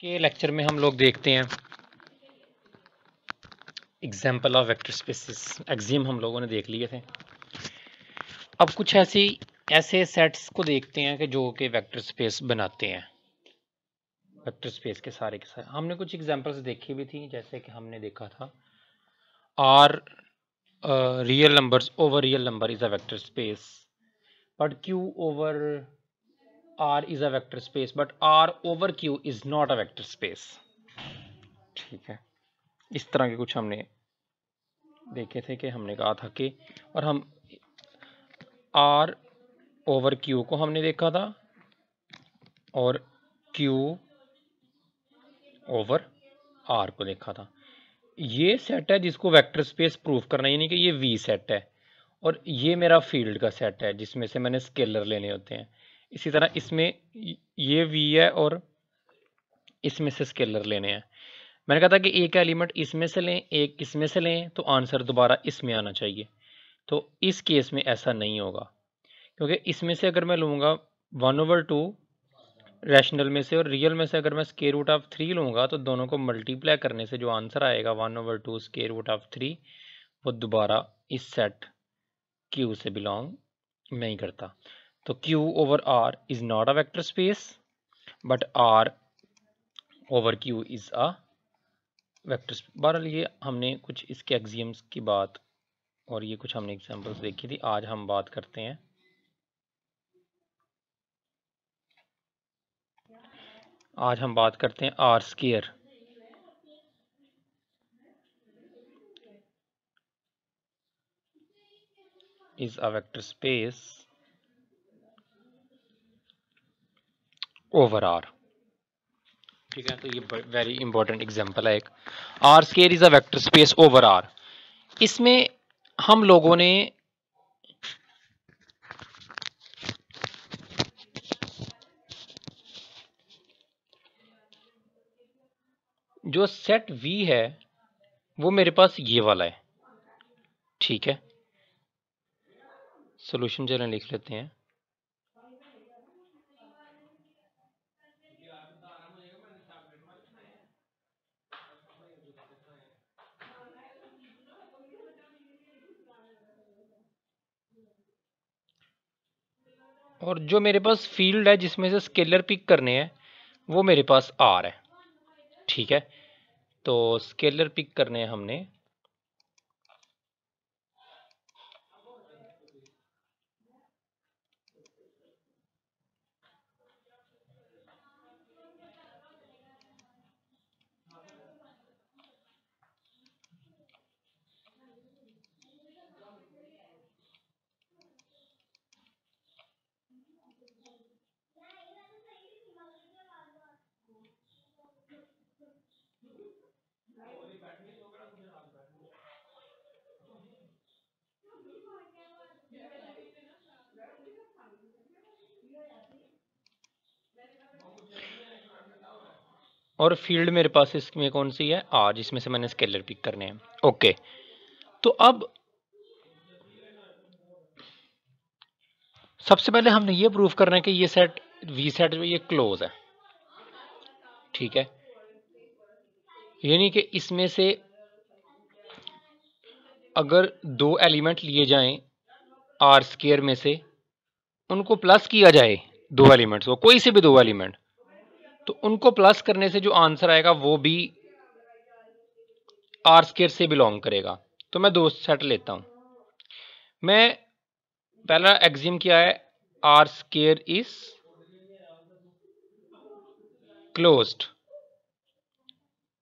के लेक्चर में हम लोग देखते हैं एग्जाम्पल ऑफ वेक्टर स्पेसिस एग्जीम हम लोगों ने देख लिए थे अब कुछ ऐसी ऐसे सेट्स को देखते हैं कि जो कि वेक्टर स्पेस बनाते हैं वेक्टर स्पेस के सारे के सारे हमने कुछ एग्जाम्पल्स देखी भी थी जैसे कि हमने देखा था R real numbers over real number is a vector space but Q over R is a vector space but R over Q is not a vector space ठीक है इस तरह के कुछ हमने देखे थे कि हमने कहा था कि और हम R ओवर Q को हमने देखा था और Q ओवर R को देखा था ये सेट है जिसको वेक्टर स्पेस प्रूव करना यानी कि ये वी सेट है और ये मेरा फील्ड का सेट है जिसमें से मैंने स्केलर लेने होते हैं इसी तरह इसमें ये वी है और इसमें से स्केलर लेने हैं मैंने कहा था कि एक एलिमेंट इसमें से लें एक इसमें से लें तो आंसर दोबारा इसमें आना चाहिए तो इस केस में ऐसा नहीं होगा क्योंकि इसमें से अगर मैं लूँगा वन ओवर टू रैशनल में से और रियल में से अगर मैं स्केयर रूट ऑफ थ्री लूँगा तो दोनों को मल्टीप्लाई करने से जो आंसर आएगा one over two square root of three वो दोबारा इस सेट क्यू से बिलोंग नहीं करता तो Q over R is not a vector space but R over Q is a vector space बहरहाल ये हमने कुछ इसके एग्जियम्स की बात और ये कुछ हमने एग्जाम्पल्स देखी थी आज हम बात करते हैं आज हम बात करते हैं R square is a vector space over R ठीक है तो ये वेरी इंपॉर्टेंट एग्जांपल है एक R square is a vector space over R इसमें हम लोगों ने जो सेट V है वो मेरे पास ये वाला है ठीक है सोल्यूशन जरा लिख लेते हैं और जो मेरे पास फील्ड है जिसमें से स्केलर पिक करने हैं वो मेरे पास आर है ठीक है तो स्केलर पिक करने हैं हमने और फील्ड मेरे पास इसमें कौन सी है आर जिसमें से मैंने स्केलर पिक करने हैं ओके तो अब सबसे पहले हमने ये प्रूफ करना है कि ये सेट वी सेट जो ये क्लोज है ठीक है यानी कि इसमें से अगर दो एलिमेंट लिए जाएं आर स्केयर में से उनको प्लस किया जाए दो एलिमेंट्स को कोई से भी दो एलिमेंट तो उनको प्लस करने से जो आंसर आएगा वो भी आर स्केयर से बिलोंग करेगा तो मैं दो सेट लेता हूँ मैं पहला एग्जिम किया है आर स्केयर इज क्लोज्ड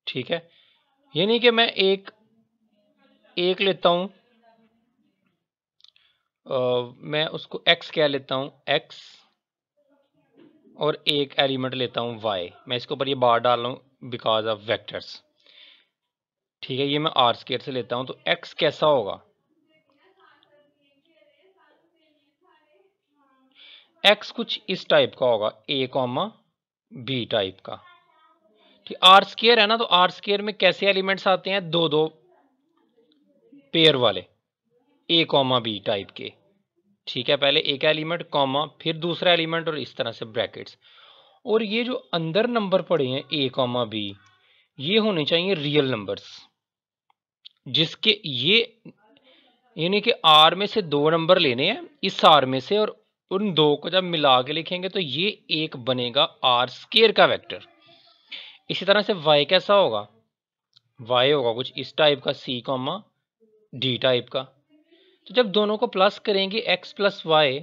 ठीक है यानी कि मैं एक एक लेता हूँ मैं उसको एक्स क्या लेता हूँ एक्स और एक एलिमेंट लेता हूँ वाई मैं इसके ऊपर ये बार डाल रहा हूँ बिकॉज ऑफ वैक्टर्स ठीक है ये मैं आर स्केयर से लेता हूँ तो एक्स कैसा होगा एक्स कुछ इस टाइप का होगा ए कॉमा बी टाइप का ठीक आर स्केयर है ना तो आर स्केयर में कैसे एलिमेंट्स आते हैं दो दो पेयर वाले ए कॉमा बी टाइप के ठीक है पहले एक एलिमेंट कॉमा फिर दूसरा एलिमेंट और इस तरह से ब्रैकेट्स और ये जो अंदर नंबर पड़े हैं ए कॉमा बी ये होने चाहिए रियल नंबर्स जिसके ये यानी कि आर में से दो नंबर लेने हैं इस आर में से और उन दो को जब मिला के लिखेंगे तो ये एक बनेगा आर स्केयर का वेक्टर इसी तरह से वाई कैसा होगा वाई होगा कुछ इस टाइप का सी कॉमा डी टाइप का तो जब दोनों को प्लस करेंगे x प्लस वाई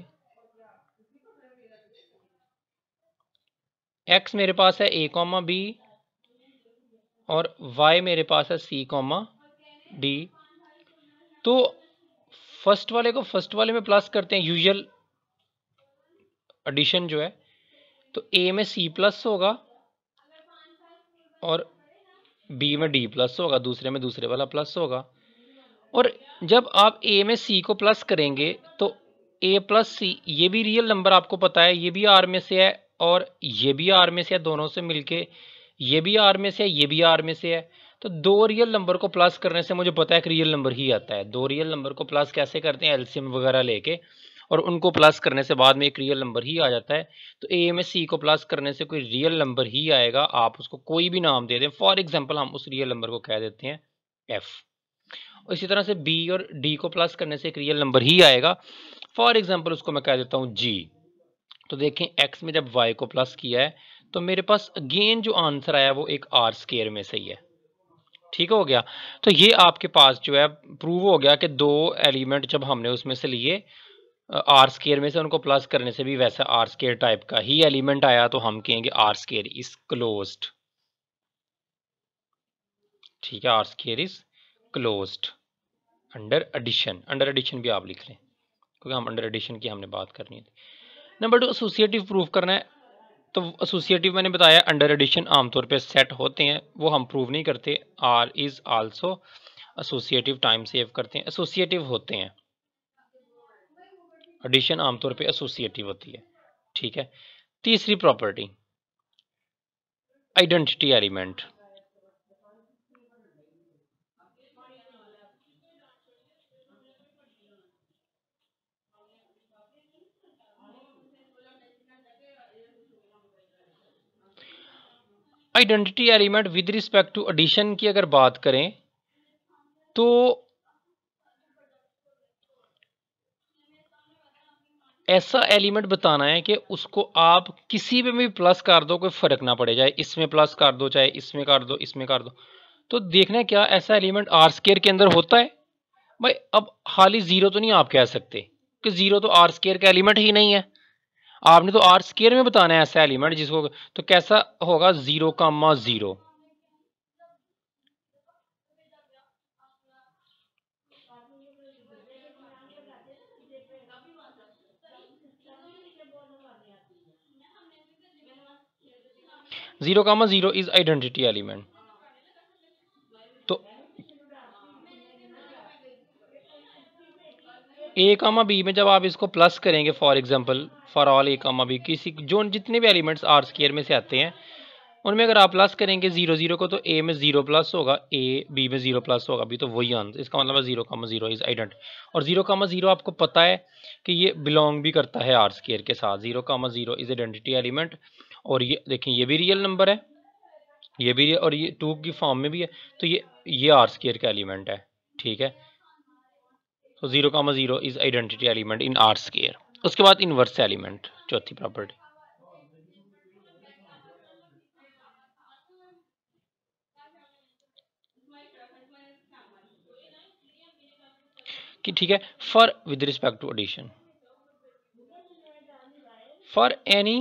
एक्स मेरे पास है ए कॉमा बी और वाई मेरे पास है सी कॉमा डी तो फर्स्ट वाले को फर्स्ट वाले में प्लस करते हैं यूजल एडिशन जो है तो ए में सी प्लस होगा और बी में डी प्लस होगा दूसरे में दूसरे वाला प्लस होगा और जब आप ए में सी को प्लस करेंगे तो ए प्लस सी ये भी रियल नंबर आपको पता है ये भी आर में से है और ये भी आर में से है दोनों से मिलके ये भी आर में से है ये भी आर में से है तो दो रियल नंबर को प्लस करने से मुझे पता है कि रियल नंबर ही आता है दो रियल नंबर को प्लस कैसे करते हैं एलसीएम वगैरह लेके और उनको प्लस करने से बाद में एक रियल नंबर ही आ जाता है तो ए में सी को प्लस करने से कोई रियल नंबर ही आएगा आप उसको कोई भी नाम दे दें फॉर एग्जाम्पल हम उस रियल नंबर को कह देते हैं एफ़ और इसी तरह से बी और डी को प्लस करने से एक रियल नंबर ही आएगा फॉर एग्जाम्पल उसको मैं कह देता हूँ जी तो देखें एक्स में जब वाई को प्लस किया है तो मेरे पास अगेन जो आंसर आया वो एक आर स्केयर में सही है ठीक हो गया तो ये आपके पास जो है प्रूव हो गया कि दो एलिमेंट जब हमने उसमें से लिए आर स्केयर में से उनको प्लस करने से भी वैसा आर स्केयर टाइप का ही एलिमेंट आया तो हम कहेंगे आर स्केयर इज क्लोज ठीक है R square is closed under addition under addition भी आप लिख लें क्योंकि हम अंडर एडिशन की हमने बात करनी थी नंबर टू एसोसिएटिव प्रूफ करना है तो एसोसिएटिव मैंने बताया अंडर एडिशन आमतौर पे सेट होते हैं वो हम प्रूव नहीं करते R is also associative time save करते हैं एसोसिएटिव होते हैं एडिशन आमतौर पे एसोसिएटिव होती है ठीक है तीसरी property identity element identity element with respect to addition की अगर बात करें तो ऐसा एलिमेंट बताना है कि उसको आप किसी पे भी प्लस कर दो कोई फर्क ना पड़े चाहे इसमें प्लस कर दो चाहे इसमें कर दो इसमें कर दो तो देखना क्या ऐसा एलिमेंट आर स्केयर के अंदर होता है भाई अब हाली ज़ीरो तो नहीं आप कह सकते कि ज़ीरो तो आर स्केयर का एलिमेंट ही नहीं है आपने तो आर स्केयर में बताना है ऐसा एलिमेंट जिसको तो कैसा होगा zero comma zero zero comma zero is identity element A comma B में जब आप इसको प्लस करेंगे for example for all A comma B किसी जो जितने भी एलिमेंट्स आर स्केयर में से आते हैं उनमें अगर आप प्लस करेंगे जीरो जीरो को तो ए में जीरो प्लस होगा ए बी में जीरो प्लस होगा अभी तो वही आंसर इसका मतलब है zero comma zero is identity और जीरो कामा जीरो आपको पता है कि ये बिलोंग भी करता है आर स्केयर के साथ zero comma zero is identity element और ये देखिए ये भी रियल नंबर है ये भी और ये टू की फॉर्म में भी है तो ये ये आर स्केयर का एलिमेंट है ठीक है so zero comma zero is identity element in R square उसके बाद इनवर्स एलिमेंट चौथी प्रॉपर्टी कि ठीक है for with respect to addition for any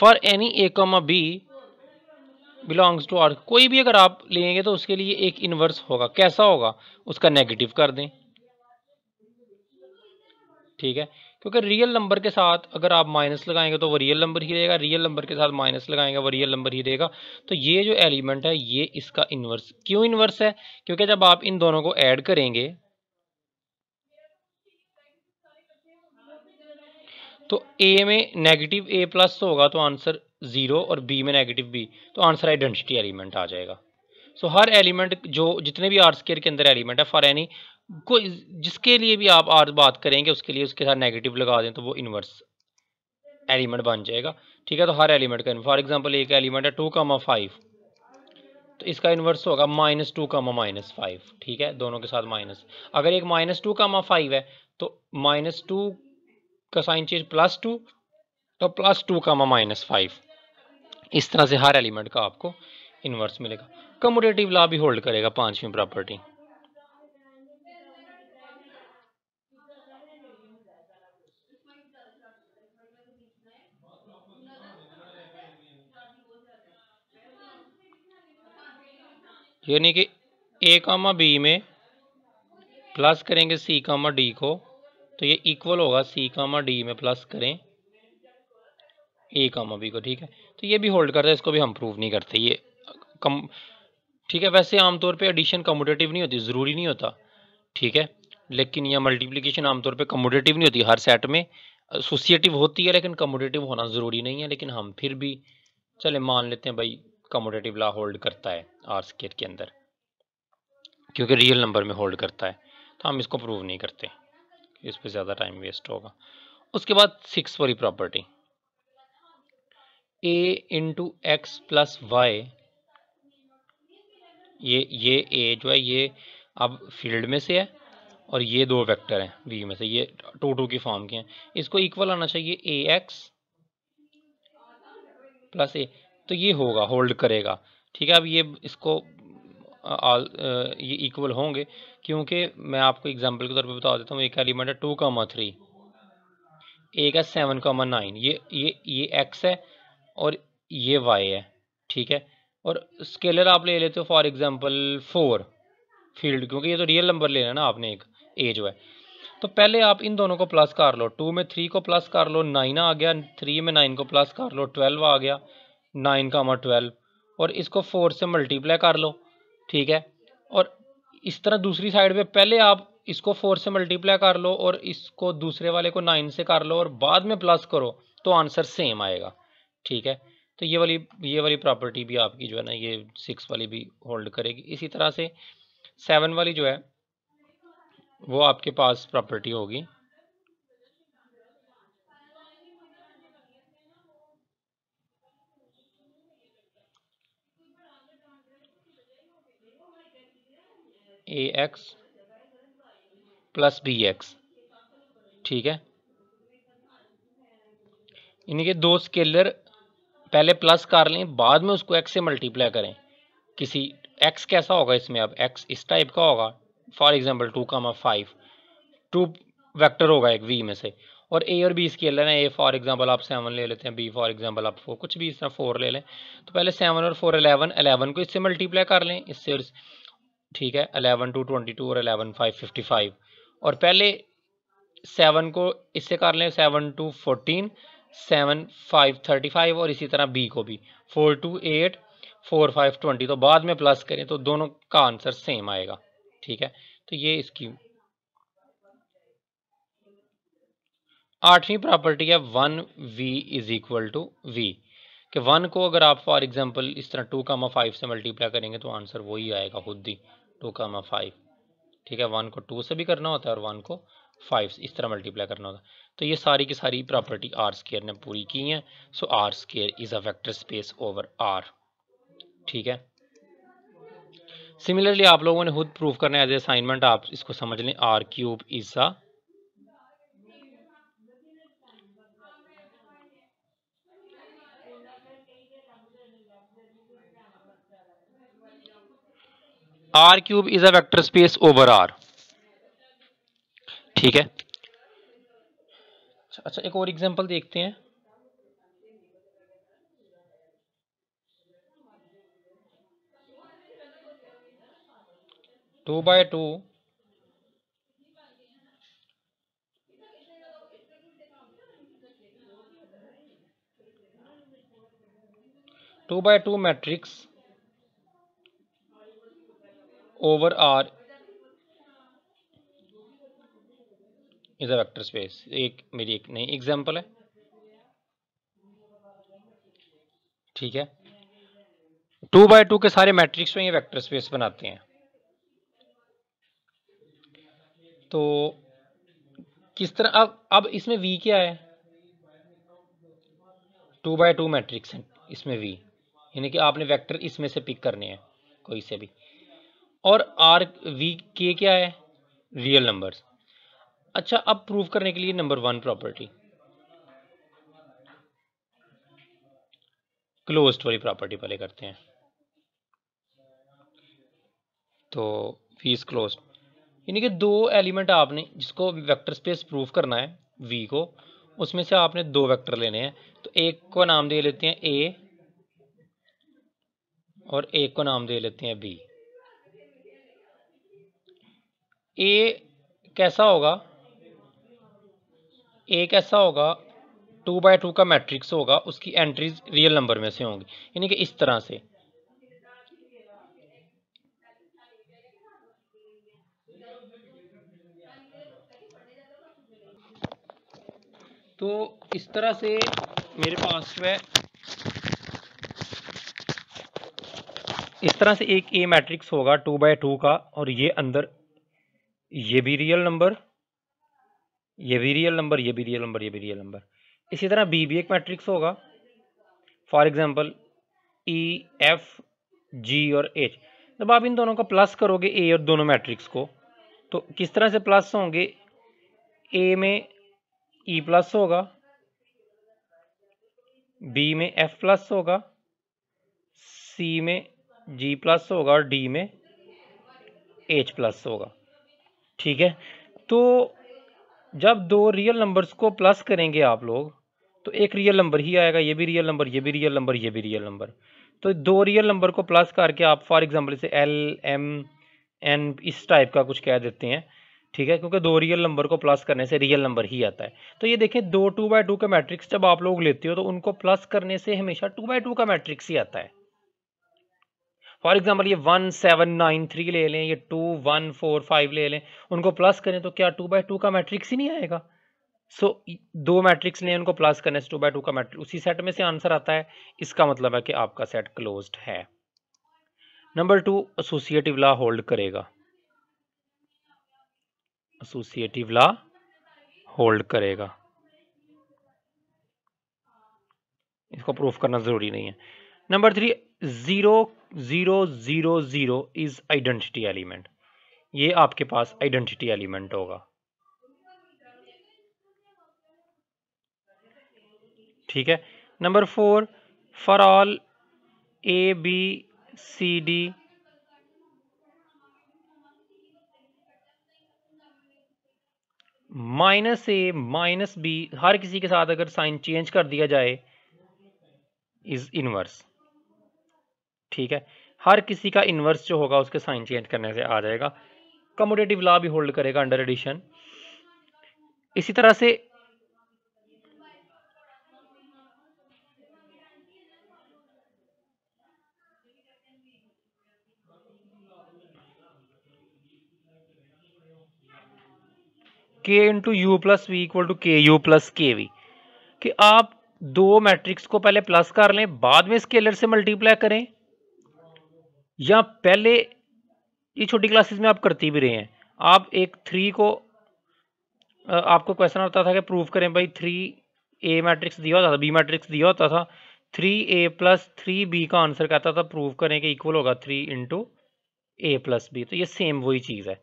for any A comma B belongs to R कोई भी अगर आप लेंगे तो उसके लिए एक इनवर्स होगा कैसा होगा उसका नेगेटिव कर दें ठीक है क्योंकि रियल नंबर के साथ अगर आप माइनस लगाएंगे तो वो रियल नंबर ही रहेगा रियल नंबर के साथ माइनस लगाएंगे वो रियल नंबर ही रहेगा तो ये जो एलिमेंट है ये इसका इन्वर्स क्यों इन्वर्स है क्योंकि जब आप इन दोनों को ऐड करेंगे तो ए में नेगेटिव ए प्लस होगा तो आंसर ज़ीरो और बी में नेगेटिव बी तो आंसर आइडेंटिटी एलिमेंट आ जाएगा सो so, हर एलिमेंट जो जितने भी आर स्केयर के अंदर एलिमेंट है फॉर एनी कोई जिसके लिए भी आप आर बात करेंगे उसके लिए उसके साथ नेगेटिव लगा दें तो वो इन्वर्स एलिमेंट बन जाएगा ठीक है तो हर एलिमेंट का फॉर एग्जांपल एक एलिमेंट है टू कामा फाइव तो इसका इन्वर्स होगा minus two comma minus five ठीक है दोनों के साथ माइनस अगर एक माइनस टू कामा फाइव है तो माइनस टू का साइन चेंज प्लस टू तो plus two comma minus five इस तरह से हर एलिमेंट का आपको इन्वर्स मिलेगा कमोडेटिव लॉ भी होल्ड करेगा पांचवी प्रॉपर्टी यानी कि ए कामा बी में प्लस करेंगे सी कामा डी को तो ये इक्वल होगा सी कामा डी में प्लस करें ए कामा बी को ठीक है तो ये भी होल्ड करता है इसको भी हम प्रूव नहीं करते ये कम ठीक है वैसे आमतौर पे एडिशन कम्यूटेटिव नहीं होती ज़रूरी नहीं होता ठीक है लेकिन यह मल्टीप्लीकेशन आमतौर पर कम्यूटेटिव नहीं होती हर सेट में एसोसिएटिव होती है लेकिन कम्यूटेटिव होना ज़रूरी नहीं है लेकिन हम फिर भी चले मान लेते हैं भाई कम्यूटेटिव ला होल्ड करता है आर स्केट के अंदर क्योंकि रियल नंबर में होल्ड करता है तो हम इसको प्रूव नहीं करते इस पर ज़्यादा टाइम वेस्ट होगा उसके बाद सिक्स वाली property A into X plus Y ये ये ए जो है ये अब फील्ड में से है और ये दो वेक्टर हैं वी में से ये टू टू की फॉर्म के हैं इसको इक्वल आना चाहिए ए एक्स प्लस ए तो ये होगा होल्ड करेगा ठीक है अब ये इसको आ, ये इक्वल होंगे क्योंकि मैं आपको एग्जांपल के तौर पे बता देता हूँ एक एलिमेंट है टू कामा थ्री एक है सेवन कामा नाइन ये ये ये एक्स है और ये वाई है ठीक है और स्केलर आप ले लेते हो फॉर एग्जांपल फोर फील्ड क्योंकि ये तो रियल नंबर लेना ना आपने एक ए जो है तो पहले आप इन दोनों को प्लस कर लो टू में थ्री को प्लस कर लो नाइन आ गया थ्री में नाइन को प्लस कर लो ट्वेल्व आ गया नाइन का ट्वेल्व और इसको फोर से मल्टीप्लाई कर लो ठीक है और इस तरह दूसरी साइड पर पहले आप इसको फोर से मल्टीप्लाई कर लो और इसको दूसरे वाले को नाइन से कर लो और बाद में प्लस करो तो आंसर सेम आएगा ठीक है तो ये वाली ये वाली प्रॉपर्टी भी आपकी जो है ना ये सिक्स वाली भी होल्ड करेगी इसी तरह से सेवन वाली जो है वो आपके पास प्रॉपर्टी होगी A X plus B X ठीक है इनके दो स्केलर पहले प्लस कर लें बाद में उसको एक्स से मल्टीप्लाई करें किसी एक्स कैसा होगा इसमें अब एक्स इस टाइप का होगा for example two comma five two vector होगा एक वी में से और ए और बी इसके लेना ए फॉर एग्जाम्पल आप सेवन ले लेते हैं बी फॉर एग्जाम्पल आप फोर कुछ भी इस तरह फोर ले लें तो पहले सेवन और फोर अलेवन अलेवन को इससे मल्टीप्लाई कर लें इससे ठीक है अलेवन टू ट्वेंटी टू और अलेवन फाइव फिफ्टी फाइव और पहले सेवन को इससे कर लें seven two fourteen seven five thirty five और इसी तरह बी को भी four two eight four five twenty तो बाद में प्लस करें तो दोनों का आंसर सेम आएगा ठीक है तो ये इसकी आठवीं प्रॉपर्टी है one V is equal to V कि वन को अगर आप फॉर एग्जांपल इस तरह टू कामा फाइव से मल्टीप्लाई करेंगे तो आंसर वही आएगा खुद ही टू कामा फाइव ठीक है वन को टू से भी करना होता है और वन को फाइव इस तरह मल्टीप्लाई करना होता है तो ये सारी की सारी प्रॉपर्टी आर स्केयर ने पूरी की है so R square is a vector space over R ठीक है सिमिलरली आप लोगों ने खुद प्रूव करना है एज ए असाइनमेंट आप इसको समझ लें R cube is a R cube is a vector space over R ठीक है अच्छा एक और एग्जांपल देखते हैं two by two two by two matrix over R is a vector space एक मेरी एक नई एग्जांपल है ठीक है टू बाय टू के सारे मैट्रिक्स में ये वेक्टर स्पेस बनाते हैं तो किस तरह अब अब इसमें वी क्या है टू बाय टू मैट्रिक्स है इसमें वी यानी कि आपने वेक्टर इसमें से पिक करने हैं कोई से भी और आर वी के क्या है रियल नंबर्स अच्छा अब प्रूव करने के लिए नंबर वन प्रॉपर्टी क्लोज्ड वाली प्रॉपर्टी पहले करते हैं तो फीस क्लोज यानी कि दो एलिमेंट आपने जिसको वेक्टर स्पेस प्रूव करना है वी को उसमें से आपने दो वेक्टर लेने हैं तो एक को नाम दे लेते हैं ए और एक को नाम दे लेते हैं बी ए कैसा होगा एक ऐसा होगा टू बाई टू का मैट्रिक्स होगा उसकी एंट्रीज रियल नंबर में से होंगी यानी कि इस तरह से तो इस तरह से मेरे पास जो है इस तरह से एक ए मैट्रिक्स होगा टू बाय टू का और ये अंदर ये भी रियल नंबर ये भी रियल नंबर ये भी रियल नंबर ये भी रियल नंबर इसी तरह बी भी एक मैट्रिक्स होगा for example E F G और एच जब आप इन दोनों का प्लस करोगे ए और दोनों मैट्रिक्स को तो किस तरह से प्लस होंगे ए में ई e प्लस होगा बी में एफ प्लस होगा सी में जी प्लस होगा और डी में एच प्लस होगा ठीक है तो जब दो रियल नंबर्स को प्लस करेंगे आप लोग तो एक रियल नंबर ही आएगा ये भी रियल नंबर ये भी रियल नंबर ये भी रियल नंबर तो दो रियल नंबर को प्लस करके आप फॉर एग्जांपल इसे एल एम एन इस टाइप का कुछ कह देते हैं ठीक है क्योंकि दो रियल नंबर को प्लस करने से रियल नंबर ही आता है तो ये देखें दो टू बाई टू का मैट्रिक्स जब आप लोग लेते हो तो उनको प्लस करने से हमेशा टू बाई टू का मैट्रिक्स ही आता है फॉर एग्जाम्पल ये वन सेवन नाइन थ्री ले लें ये टू वन फोर फाइव ले लें उनको प्लस करें तो क्या टू बाई टू का मैट्रिक्स ही नहीं आएगा सो so, दो मैट्रिक्स लें उनको प्लस से टू बाई टू का मैट्रिक्स उसी सेट में से आंसर आता है इसका मतलब है कि आपका सेट क्लोज है number two associative law hold करेगा एसोसिएटिव लॉ होल्ड करेगा इसको प्रूफ करना ज़रूरी नहीं है number three zero zero zero zero is identity element ये आपके पास आइडेंटिटी एलिमेंट होगा ठीक है number four for all A B C D minus A minus B हर किसी के साथ अगर साइन चेंज कर दिया जाए इज इनवर्स ठीक है हर किसी का इन्वर्स जो होगा उसके साइन चेंज करने से आ जाएगा कमोडेटिव लॉ भी होल्ड करेगा अंडर एडिशन इसी तरह से K into U plus V equal to K U plus K V कि आप दो मैट्रिक्स को पहले प्लस कर लें बाद में स्केलर से मल्टीप्लाई करें या पहले ये छोटी क्लासेस में आप करती भी रहे हैं आप एक थ्री को आपको क्वेश्चन होता था कि प्रूफ करें भाई थ्री ए मैट्रिक्स दिया होता था बी मैट्रिक्स दिया होता था three A plus three B का आंसर कहता था प्रूव करें कि इक्वल होगा three into A plus B तो ये सेम वही चीज़ है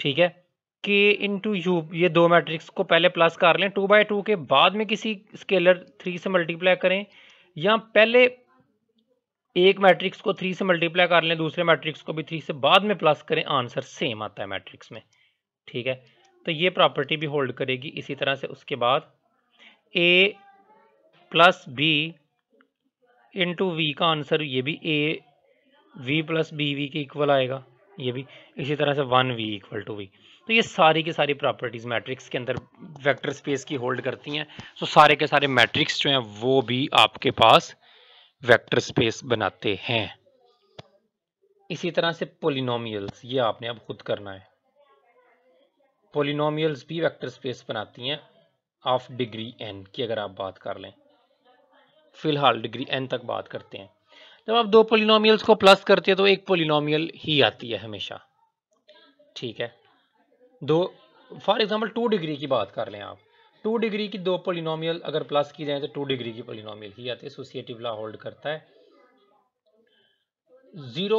ठीक है के इंटू यू ये दो मैट्रिक्स को पहले प्लस कर लें टू बाई टू के बाद में किसी स्केलर थ्री से मल्टीप्लाई करें या पहले एक मैट्रिक्स को थ्री से मल्टीप्लाई कर लें दूसरे मैट्रिक्स को भी थ्री से बाद में प्लस करें आंसर सेम आता है मैट्रिक्स में ठीक है तो ये प्रॉपर्टी भी होल्ड करेगी इसी तरह से उसके बाद A plus B into V का आंसर ये भी A V plus B V के इक्वल आएगा ये भी इसी तरह से one V equal to V तो ये सारी की सारी प्रॉपर्टीज़ मैट्रिक्स के अंदर वेक्टर स्पेस की होल्ड करती हैं सो तो सारे के सारे मैट्रिक्स जो हैं वो भी आपके पास वेक्टर स्पेस बनाते हैं इसी तरह से पोलिनोमियल्स ये आपने अब खुद करना है पोलिनोमियल्स भी वेक्टर स्पेस बनाती हैं ऑफ डिग्री एन की अगर आप बात कर लें फिलहाल डिग्री एन तक बात करते हैं जब आप दो पोलिनोमियल्स को प्लस करते हैं तो एक पोलिनोमियल ही आती है हमेशा ठीक है दो फॉर एग्जाम्पल टू डिग्री की बात कर लें आप टू डिग्री की दो पोलिनोमियल अगर प्लस की जाए तो टू डिग्री की पोलिनोमियल ही आती है एसोसिएटिव लॉ होल्ड करता है जीरो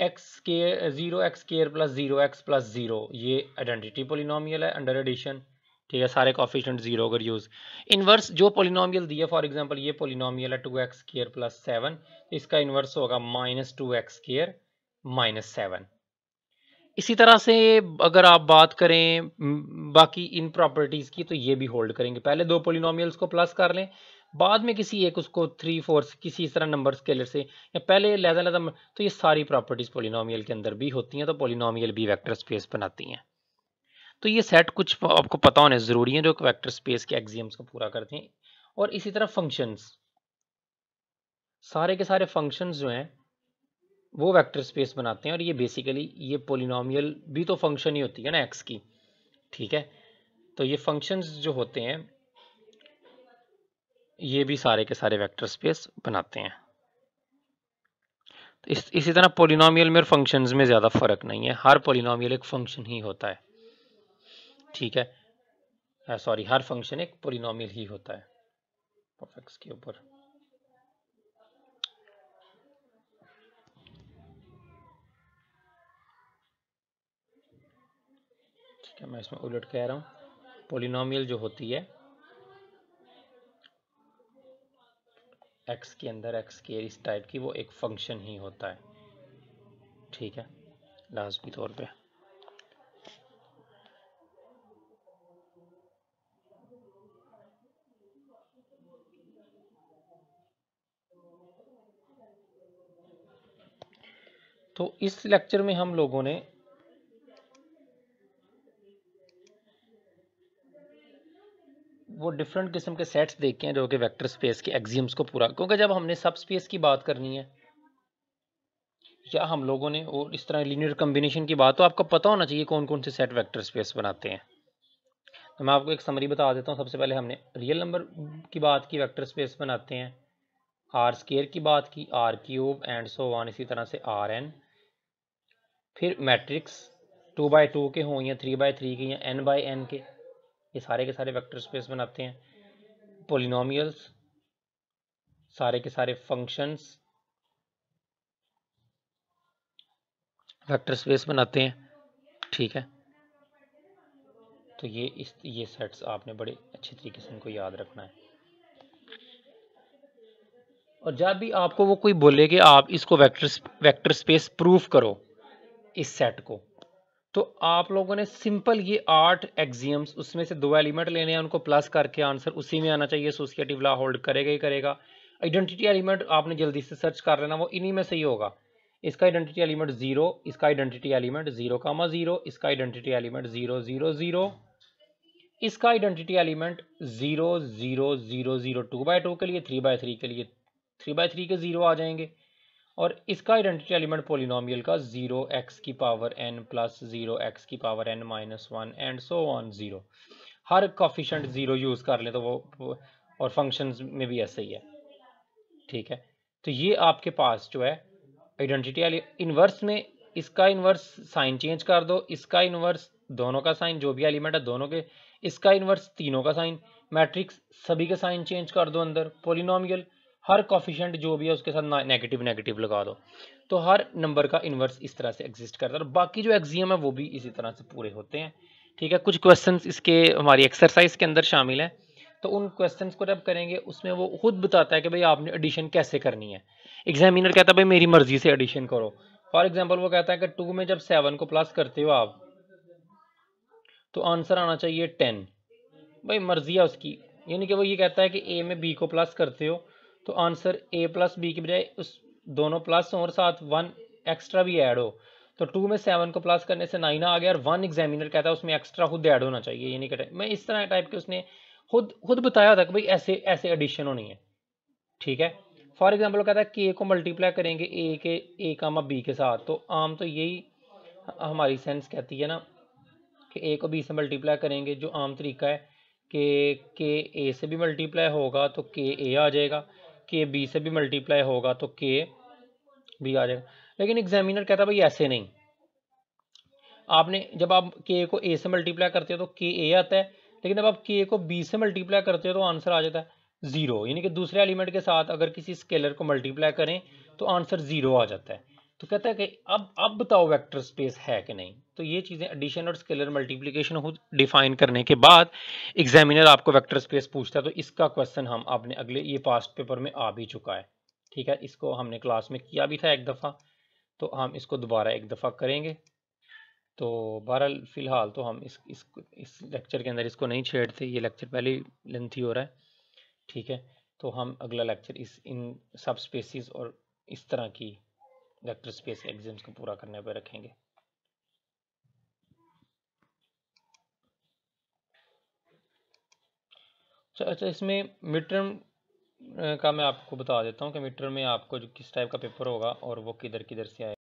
एक्स के zero x square plus zero x plus zero ये आइडेंटिटी पोलिनोमियल है अंडर एडिशन ठीक है सारे कॉफिशेंट जीरो अगर यूज इन्वर्स जो पोलिनोमियल दिए फॉर एग्जाम्पल ये पोलिनोमियल है two x square plus seven इसका इनवर्स होगा minus two x square minus seven इसी तरह से अगर आप बात करें बाकी इन प्रॉपर्टीज़ की तो ये भी होल्ड करेंगे पहले दो पोलिनोमियल्स को प्लस कर लें बाद में किसी एक उसको थ्री फोर किसी इस तरह नंबर स्केलर से या पहले लहजा लहजा तो ये सारी प्रॉपर्टीज़ पोलिनोमियल के अंदर भी होती हैं तो पोलिनोमियल भी वैक्टर स्पेस बनाती हैं तो ये सेट कुछ आपको पता होने ज़रूरी है जो वैक्टर स्पेस के एग्जियम्स को पूरा करते हैं और इसी तरह फंक्शंस सारे के सारे फंक्शंस जो हैं वो वेक्टर स्पेस बनाते हैं और ये बेसिकली ये पोलिनोमियल भी तो फंक्शन ही होती है ना एक्स की ठीक है तो ये फंक्शंस जो होते हैं ये भी सारे के सारे वेक्टर स्पेस बनाते हैं तो इस इसी तरह पोलिनोमियल में और फंक्शंस में ज़्यादा फर्क नहीं है हर पोलिनोमियल एक फंक्शन ही होता है ठीक है सॉरी हर फंक्शन एक पोलिनोमियल ही होता है परफेक्ट के ऊपर अच्छा मैं इसमें उलट कह रहा हूँ पोलिनोमियल जो होती है एक्स के अंदर एक्स के इस टाइप की वो एक फंक्शन ही होता है ठीक है लाजमी तौर पे तो इस लेक्चर में हम लोगों ने वो डिफरेंट किस्म के सेट्स देखे हैं जो कि वेक्टर स्पेस के एग्जियम्स को पूरा क्योंकि जब हमने सब स्पेस की बात करनी है या हम लोगों ने और इस तरह लीनियर कम्बिनेशन की बात तो आपको पता होना चाहिए कौन कौन से सेट वैक्टर स्पेस बनाते हैं तो मैं आपको एक समरी बता देता हूँ सबसे पहले हमने रियल नंबर की बात की वैक्टर स्पेस बनाते हैं आर स्केयर की बात की R cube and so on इसी तरह से आर एन फिर मैट्रिक्स टू बाई टू के हों या थ्री बाई थ्री के या एन बाई एन के ये सारे के सारे वेक्टर स्पेस बनाते हैं पोलिनोमियल्स सारे के सारे फंक्शंस वेक्टर स्पेस बनाते हैं ठीक है तो ये इस ये सेट्स आपने बड़े अच्छे तरीके से इनको याद रखना है और जब भी आपको वो कोई बोले कि आप इसको वेक्टर वेक्टर स्पेस प्रूफ करो इस सेट को तो आप लोगों ने सिंपल ये आठ एग्जियम्स उसमें से दो एलिमेंट लेने हैं उनको प्लस करके आंसर उसी में आना चाहिए सोसिएटिव ला होल्ड करेगा ही करेगा आइडेंटिटी एलिमेंट आपने जल्दी से सर्च कर लेना वो इन्हीं में सही होगा इसका आइडेंटिटी एलिमेंट जीरो इसका identity element zero comma zero इसका identity element zero zero zero इसका identity element zero zero zero zero two by two के लिए थ्री बाय थ्री के लिए थ्री बाय थ्री के जीरो आ जाएंगे और इसका आइडेंटिटी एलिमेंट पोलिनोमियल का जीरो एक्स की power N plus zero x की power N minus one and so on zero हर कॉफिशेंट जीरो यूज़ कर ले तो वो और फंक्शंस में भी ऐसे ही है ठीक है तो ये आपके पास जो है आइडेंटिटी इनवर्स में इसका इनवर्स साइन चेंज कर दो इसका इनवर्स दोनों का साइन जो भी एलिमेंट है दोनों के इसका इनवर्स तीनों का साइन मैट्रिक्स सभी के साइन चेंज कर दो अंदर पोलिनोमियल हर कॉफिशेंट जो भी है उसके साथ नेगेटिव नेगेटिव लगा दो तो हर नंबर का इन्वर्स इस तरह से एग्जिस्ट करता है और बाकी जो एग्जियम है वो भी इसी तरह से पूरे होते हैं ठीक है कुछ क्वेश्चन इसके हमारी एक्सरसाइज के अंदर शामिल हैं तो उन क्वेश्चन को जब करेंगे उसमें वो खुद बताता है कि भाई आपने एडिशन कैसे करनी है एग्जामिनर कहता है भाई मेरी मर्जी से एडिशन करो फॉर एग्जाम्पल वो कहता है कि टू में जब सेवन को प्लस करते हो आप तो आंसर आना चाहिए टेन भाई मर्जी है उसकी यानी कि वो ये कहता है कि ए में बी को प्लस करते हो तो आंसर ए प्लस बी की बजाय उस दोनों प्लस और साथ वन एक्स्ट्रा भी ऐड हो तो टू में सेवन को प्लस करने से नाइन आ गया और वन एग्जामिनर कहता है उसमें एक्स्ट्रा खुद ऐड होना चाहिए ये नहीं कहते मैं इस तरह टाइप के उसने खुद खुद बताया था कि भाई ऐसे ऐसे एडिशन होनी है ठीक है फॉर एग्जाम्पल कहता है के को मल्टीप्लाई करेंगे ए के ए काम बी के साथ तो आम तो यही हमारी सेंस कहती है ना कि ए को बी से मल्टीप्लाई करेंगे जो आम तरीका है कि के ए से भी मल्टीप्लाई होगा तो के ए आ जाएगा के बी से भी मल्टीप्लाई होगा तो के भी आ जाएगा लेकिन एग्जामिनर कहता भाई ऐसे नहीं आपने जब आप के को ए से मल्टीप्लाई करते हो तो के ए आता है लेकिन जब आप के को बी से मल्टीप्लाई करते हो तो आंसर आ जाता है ज़ीरो यानी कि दूसरे एलिमेंट के साथ अगर किसी स्केलर को मल्टीप्लाई करें तो आंसर ज़ीरो आ जाता है तो कहता है कि अब अब बताओ वेक्टर स्पेस है कि नहीं तो ये चीज़ें एडिशन और स्केलर मल्टीप्लिकेशन हो डिफाइन करने के बाद एग्जामिनर आपको वेक्टर स्पेस पूछता है तो इसका क्वेश्चन हम आपने अगले ये पास्ट पेपर में आ भी चुका है ठीक है इसको हमने क्लास में किया भी था एक दफ़ा तो हम इसको दोबारा एक दफ़ा करेंगे तो बहरहाल फ़िलहाल तो हम इस इस इस लेक्चर के अंदर इसको नहीं छेड़ते ये लेक्चर पहले लेंथी हो रहा है ठीक है तो हम अगला लेक्चर इस इन सब स्पेसिस और इस तरह की वेक्टर स्पेस एग्जाम्स को पूरा करने पर रखेंगे अच्छा, अच्छा इसमें मिड टर्म का मैं आपको बता देता हूँ कि मिड टर्म में आपको जो किस टाइप का पेपर होगा और वो किधर किधर से आएगा